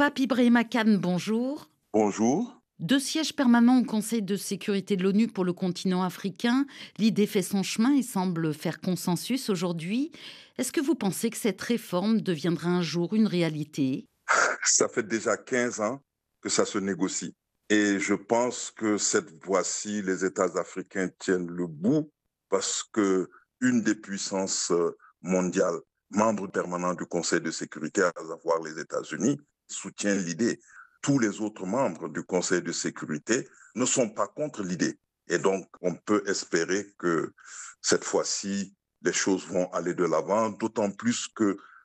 Pape Ibrahima bonjour. Bonjour. Deux sièges permanents au Conseil de sécurité de l'ONU pour le continent africain, l'idée fait son chemin et semble faire consensus aujourd'hui. Est-ce que vous pensez que cette réforme deviendra un jour une réalité Ça fait déjà 15 ans que ça se négocie. Et je pense que cette fois-ci, les États africains tiennent le bout parce qu'une des puissances euh, mondiales, membre permanent du Conseil de sécurité, à savoir les États-Unis, soutient l'idée. Tous les autres membres du Conseil de sécurité ne sont pas contre l'idée. Et donc, on peut espérer que cette fois-ci, les choses vont aller de l'avant, d'autant plus que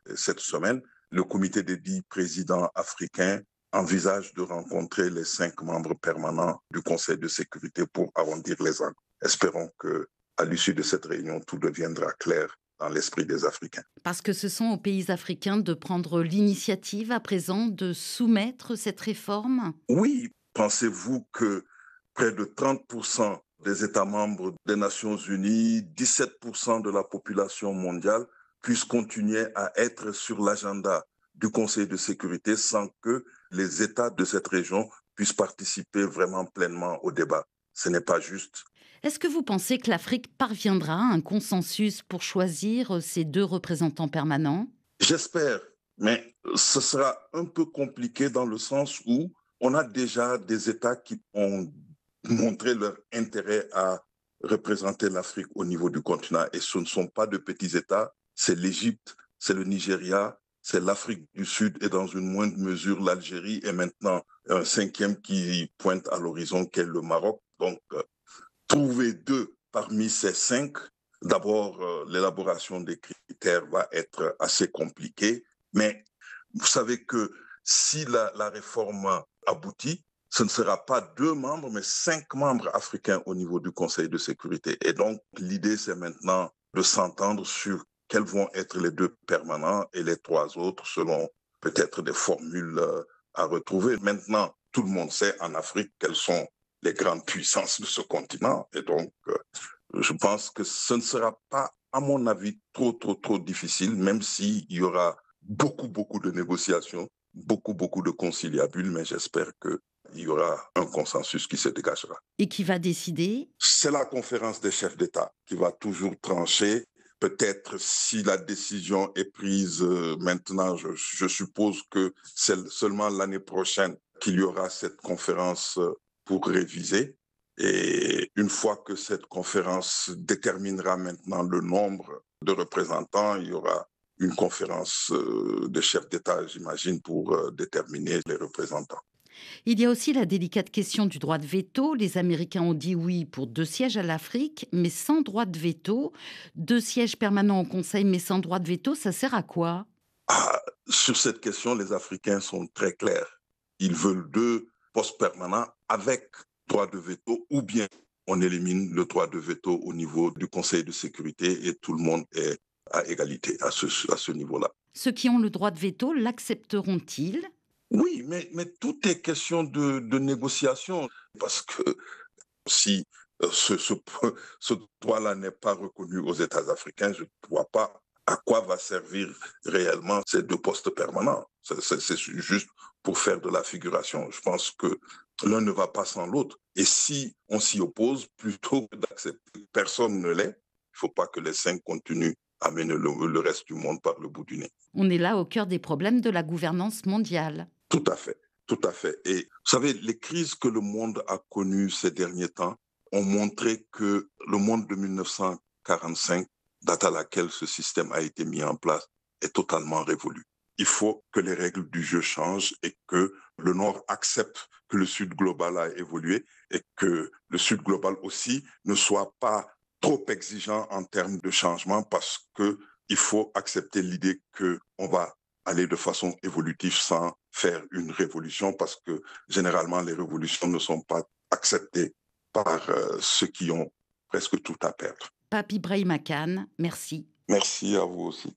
euh, cette semaine, le comité des dix présidents africains envisage de rencontrer les cinq membres permanents du Conseil de sécurité pour arrondir les angles. Espérons que, à l'issue de cette réunion, tout deviendra clair dans l'esprit des Africains. Parce que ce sont aux pays africains de prendre l'initiative à présent de soumettre cette réforme Oui. Pensez-vous que près de 30% des États membres des Nations Unies, 17% de la population mondiale puissent continuer à être sur l'agenda du Conseil de sécurité sans que les États de cette région puissent participer vraiment pleinement au débat. Ce n'est pas juste. Est-ce que vous pensez que l'Afrique parviendra à un consensus pour choisir ses euh, deux représentants permanents J'espère, mais ce sera un peu compliqué dans le sens où on a déjà des États qui ont montré leur intérêt à représenter l'Afrique au niveau du continent. Et ce ne sont pas de petits États, c'est l'Égypte, c'est le Nigeria, c'est l'Afrique du Sud et dans une moindre mesure l'Algérie et maintenant un cinquième qui pointe à l'horizon qu'est le Maroc. Donc, euh, trouver deux parmi ces cinq, d'abord, euh, l'élaboration des critères va être assez compliquée, mais vous savez que si la, réforme aboutit, ce ne sera pas deux membres, mais cinq membres africains au niveau du Conseil de sécurité. Et donc, l'idée, c'est maintenant de s'entendre sur quels vont être les deux permanents et les trois autres selon peut-être des formules euh, à retrouver. Maintenant, tout le monde sait en Afrique quels sont les grandes puissances de ce continent. Et donc, euh, je pense que ce ne sera pas, à mon avis, trop, trop, trop difficile, même s'il y aura beaucoup, beaucoup de négociations, beaucoup, beaucoup de conciliabules, mais j'espère que il y aura un consensus qui se dégagera. Et qui va décider C'est la conférence des chefs d'État qui va toujours trancher. Peut-être si la décision est prise euh, maintenant, je suppose que c'est seulement l'année prochaine qu'il y aura cette conférence euh, pour réviser. Et une fois que cette conférence déterminera maintenant le nombre de représentants, il y aura une conférence euh, des chefs d'État, j'imagine, pour euh, déterminer les représentants. Il y a aussi la délicate question du droit de veto. Les Américains ont dit oui pour deux sièges à l'Afrique, mais sans droit de veto. Deux sièges permanents au Conseil, mais sans droit de veto, ça sert à quoi ah, Sur cette question, les Africains sont très clairs. Ils veulent deux poste permanent avec droit de veto ou bien on élimine le droit de veto au niveau du Conseil de sécurité et tout le monde est à égalité à ce, niveau-là. Ceux qui ont le droit de veto l'accepteront-ils Oui, mais, tout est question de, négociation parce que si euh, ce, ce, ce droit-là n'est pas reconnu aux États africains, je ne vois pas à quoi va servir réellement ces deux postes permanents. C'est juste pour faire de la figuration. Je pense que l'un ne va pas sans l'autre. Et si on s'y oppose, plutôt que d'accepter que personne ne l'est, il ne faut pas que les cinq continuent à mener le, le reste du monde par le bout du nez. On est là au cœur des problèmes de la gouvernance mondiale. Tout à fait, tout à fait. Et vous savez, les crises que le monde a connues ces derniers temps ont montré que le monde de 1945, date à laquelle ce système a été mis en place, est totalement révolu il faut que les règles du jeu changent et que le Nord accepte que le Sud global a évolué et que le Sud global aussi ne soit pas trop exigeant en termes de changement parce que il faut accepter l'idée qu'on va aller de façon évolutive sans faire une révolution parce que généralement les révolutions ne sont pas acceptées par euh, ceux qui ont presque tout à perdre. Papi Brahim merci. Merci à vous aussi.